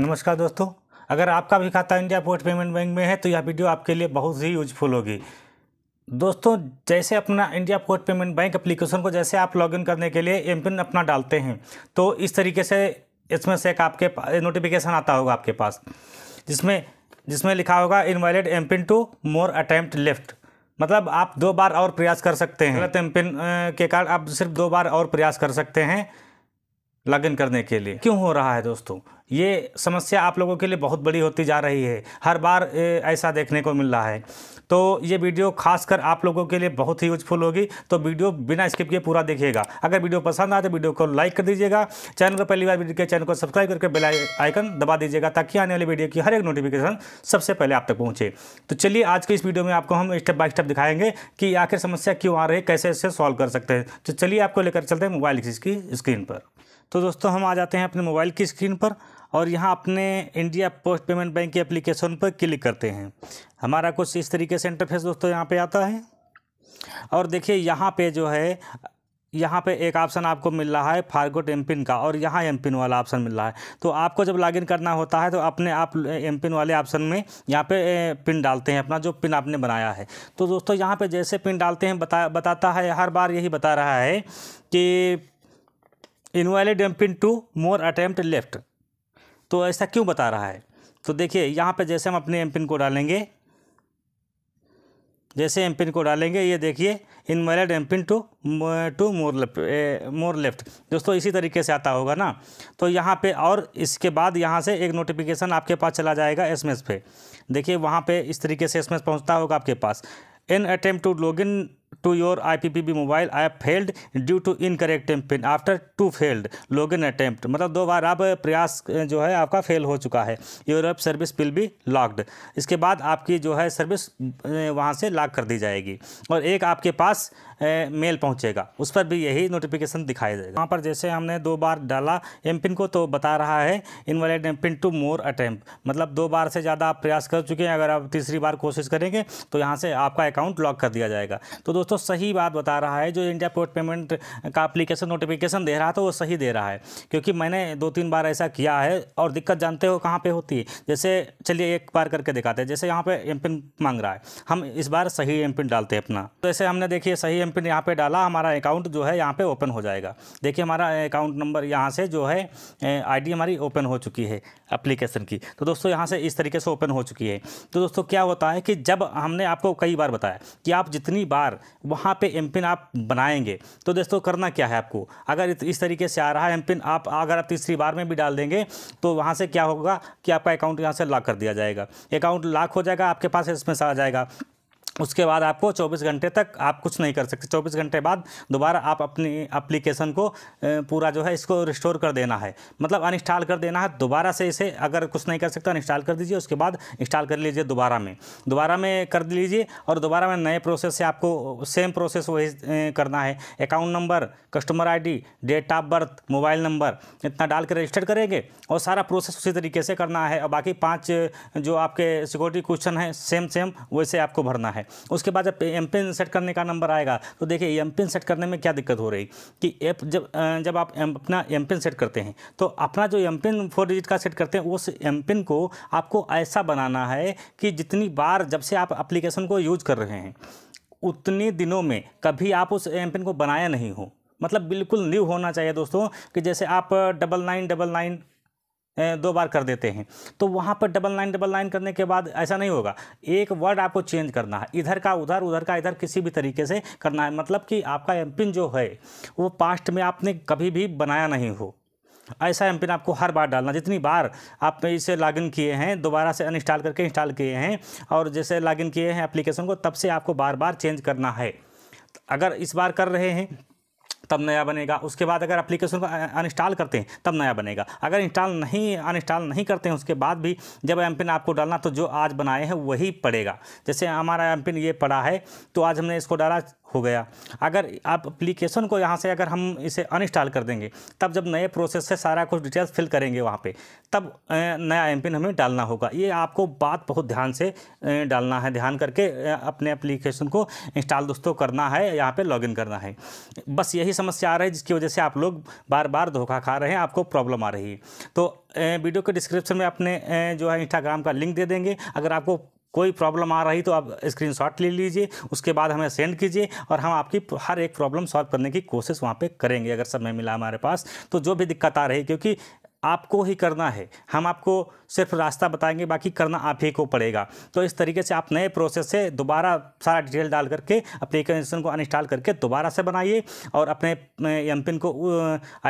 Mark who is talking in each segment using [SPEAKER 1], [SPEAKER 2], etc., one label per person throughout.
[SPEAKER 1] नमस्कार दोस्तों अगर आपका भी खाता इंडिया पोस्ट पेमेंट बैंक में है तो यह वीडियो आपके लिए बहुत ही यूजफुल होगी दोस्तों जैसे अपना India post payment bank application को जैसे आप लॉगिन करने के लिए एम पिन अपना डालते हैं तो इस तरीके से इसमें से एक आपके नोटिफिकेशन आता होगा आपके पास जिसमें जिसमें लिखा होगा invalid pin two more attempt left मतलब आप दो बार और प्रयास कर सकते हैं गलत एम पिन के कारण आप सिर्फ दो बार और प्रयास कर सकते हैं इन करने के लिए क्यों हो रहा है दोस्तों ये समस्या आप लोगों के लिए बहुत बड़ी होती जा रही है हर बार ऐसा देखने को मिल रहा है तो ये वीडियो खासकर आप लोगों के लिए बहुत ही यूजफुल होगी तो वीडियो बिना स्किप किए पूरा देखिएगा अगर वीडियो पसंद आए तो वीडियो को लाइक कर दीजिएगा चैनल पर पहली बार वीडियो के चैनल को सब्सक्राइब करके बेल आइकन दबा दीजिएगा ताकि आने वाली वीडियो की हर एक नोटिफिकेशन सबसे पहले आप तक पहुँचे तो चलिए आज के इस वीडियो में आपको हम स्टेप बाय स्टेप दिखाएंगे कि आखिर समस्या क्यों आ रही है कैसे इसे सॉल्व कर सकते हैं तो चलिए आपको लेकर चलते हैं मोबाइल की स्क्रीन पर तो दोस्तों हम आ जाते हैं अपने मोबाइल की स्क्रीन पर और यहाँ अपने इंडिया पोस्ट पेमेंट बैंक की एप्लीकेशन पर क्लिक करते हैं हमारा कुछ इस तरीके से इंटरफेस दोस्तों यहाँ पे आता है और देखिए यहाँ पे जो है यहाँ पे एक ऑप्शन आपको मिल रहा है फारगोट एम पिन का और यहाँ एम पिन वाला ऑप्शन मिल रहा है तो आपको जब लॉगिन करना होता है तो अपने आप एम पिन वाले ऑप्शन में यहाँ पे पिन डालते हैं अपना जो पिन आपने बनाया है तो दोस्तों यहाँ पे जैसे पिन डालते हैं बता बताता है हर बार यही बता रहा है कि M pin two more attempt left तो ऐसा क्यों बता रहा है तो देखिए यहाँ पे जैसे हम अपने एम पिन को डालेंगे जैसे एम पिन को डालेंगे ये देखिए invalid pin two two more left more left दोस्तों इसी तरीके से आता होगा ना तो यहाँ पे और इसके बाद यहाँ से एक नोटिफिकेशन आपके पास चला जाएगा एसएमएस पे देखिए वहाँ पे इस तरीके से एसएमएस पहुँचता होगा आपके पास in attempt to in P P B mobile app failed due to incorrect M pin after two failed log in attempt मतलब दो बार आप प्रयास जो है आपका फेल हो चुका है your app service will be locked इसके बाद आपकी जो है सर्विस वहाँ से लॉक कर दी जाएगी और एक आपके पास मेल पहुँचेगा उस पर भी यही नोटिफिकेशन दिखाई देगा वहाँ पर जैसे हमने दो बार डाला एम पिन को तो बता रहा है invalid M pin two more attempt मतलब दो बार से ज़्यादा आप प्रयास कर चुके हैं अगर आप तीसरी बार कोशिश करेंगे तो यहाँ से आपका अकाउंट लॉक कर दिया जाएगा तो दोस्तों दोस्तों सही बात बता रहा है जो इंडिया पोस्ट पेमेंट का अप्लीकेशन नोटिफिकेशन दे रहा था वो सही दे रहा है क्योंकि मैंने दो तीन बार ऐसा किया है और दिक्कत जानते हो कहाँ पर होती है जैसे चलिए एक बार करके दिखाते हैं जैसे यहाँ पर एम पिन मांग रहा है हम इस बार सही एम पिन डालते हैं अपना जैसे तो हमने देखिए सही एम पिन यहाँ पर डाला हमारा अकाउंट जो है यहाँ पर ओपन हो जाएगा देखिए हमारा अकाउंट नंबर यहाँ से जो है आईडी हमारी ओपन हो चुकी है एप्लीकेशन की तो दोस्तों यहाँ से इस तरीके से ओपन हो चुकी है तो दोस्तों क्या होता है कि जब हमने आपको कई बार बताया कि आप जितनी बार वहाँ पे एम पिन आप बनाएंगे तो दोस्तों करना क्या है आपको अगर इस तरीके से आ रहा है एम पिन आप अगर आप तीसरी बार में भी डाल देंगे तो वहाँ से क्या होगा कि आपका अकाउंट यहाँ से लॉक कर दिया जाएगा अकाउंट लॉक हो जाएगा आपके पास इसमें आ जाएगा उसके बाद आपको 24 घंटे तक आप कुछ नहीं कर सकते 24 घंटे बाद दोबारा आप अपनी एप्लीकेशन को पूरा जो है इसको रिस्टोर कर देना है मतलब अनइंस्टॉल कर देना है दोबारा से इसे अगर कुछ नहीं कर सकते अनइंस्टॉल कर दीजिए उसके बाद इंस्टॉल कर लीजिए दोबारा में दोबारा में कर लीजिए और दोबारा में नए प्रोसेस से आपको सेम प्रोसेस वही करना है account number customer I date of birth mobile number इतना डाल के रजिस्टर करेंगे और सारा प्रोसेस उसी तरीके से करना है और बाकी पाँच जो आपके सिक्योरिटी क्वेश्चन हैं सेम सेम वैसे आपको भरना है है उसके बाद जब एम पिन सेट करने का नंबर आएगा तो देखिए एम पिन सेट करने में क्या दिक्कत हो रही कि एप जब जब आप अपना एम पिन सेट करते हैं तो अपना जो एम पिन फोर डिजिट का सेट करते हैं उस एम पिन को आपको ऐसा बनाना है कि जितनी बार जब से आप अप्लीकेशन को यूज कर रहे हैं उतने दिनों में कभी आप उस एम पिन को बनाया नहीं हो मतलब बिल्कुल न्यू होना चाहिए दोस्तों कि जैसे आप डबल नाइन डबल नाइन दो बार कर देते हैं तो वहाँ पर डबल लाइन डबल लाइन करने के बाद ऐसा नहीं होगा एक वर्ड आपको चेंज करना है इधर का उधर उधर का इधर किसी भी तरीके से करना है मतलब कि आपका एम पिन जो है वो पास्ट में आपने कभी भी बनाया नहीं हो ऐसा एम पिन आपको हर बार डालना जितनी बार आप इसे लॉगिन किए हैं दोबारा से अनइंस्टॉल करके इंस्टॉल किए हैं और जैसे लॉगिन किए हैं एप्लीकेशन को तब से आपको बार बार चेंज करना है अगर इस बार कर रहे हैं तब नया बनेगा उसके बाद अगर एप्लीकेशन को अनस्टॉल करते हैं तब नया बनेगा अगर इंस्टॉल नहीं अनस्टॉल नहीं करते हैं उसके बाद भी जब एम पिन आपको डालना तो जो आज बनाए हैं वही पड़ेगा जैसे हमारा एम पिन ये पड़ा है तो आज हमने इसको डाला हो गया अगर आप अप्लीकेशन को यहाँ से अगर हम इसे अनइंस्टॉल कर देंगे तब जब नए प्रोसेस से सारा कुछ डिटेल्स फिल करेंगे वहाँ पे तब नया एम हमें डालना होगा ये आपको बात बहुत ध्यान से डालना है ध्यान करके अपने एप्लीकेशन को इंस्टॉल दोस्तों करना है यहाँ पे लॉगिन करना है बस यही समस्या आ रही है जिसकी वजह से आप लोग बार बार धोखा खा रहे हैं आपको प्रॉब्लम आ रही है तो वीडियो के डिस्क्रिप्शन में अपने जो है इंस्टाग्राम का लिंक दे देंगे अगर आपको कोई प्रॉब्लम आ रही तो आप स्क्रीनशॉट ले लीजिए उसके बाद हमें सेंड कीजिए और हम आपकी हर एक प्रॉब्लम सॉल्व करने की कोशिश वहाँ पे करेंगे अगर समय मिला हमारे पास तो जो भी दिक्कत आ रही क्योंकि आपको ही करना है हम आपको सिर्फ रास्ता बताएंगे बाकी करना आप ही को पड़ेगा तो इस तरीके से आप नए प्रोसेस से दोबारा सारा डिटेल डाल करके अप्लीकेशन को अनइंस्टॉल करके दोबारा से बनाइए और अपने एम पिन को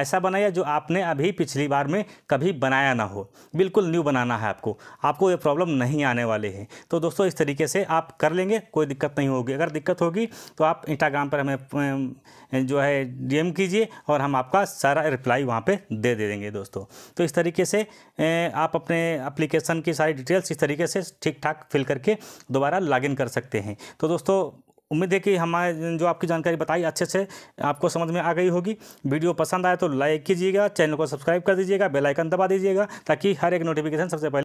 [SPEAKER 1] ऐसा बनाइए जो आपने अभी पिछली बार में कभी बनाया ना हो बिल्कुल न्यू बनाना है आपको आपको ये प्रॉब्लम नहीं आने वाले हैं तो दोस्तों इस तरीके से आप कर लेंगे कोई दिक्कत नहीं होगी अगर दिक्कत होगी तो आप इंस्टाग्राम पर हमें जो है डी कीजिए और हम आपका सारा रिप्लाई वहाँ पर दे दे देंगे दोस्तों तो इस तरीके से आप अपने अप्लीकेशन की सारी डिटेल्स इस तरीके से ठीक ठाक फिल करके दोबारा लॉगिन कर सकते हैं तो दोस्तों उम्मीद है कि हमारे जो आपकी जानकारी बताई अच्छे से आपको समझ में आ गई होगी वीडियो पसंद आए तो लाइक कीजिएगा चैनल को सब्सक्राइब कर दीजिएगा बेल आइकन दबा दीजिएगा ताकि हर एक नोटिफिकेशन सबसे पहले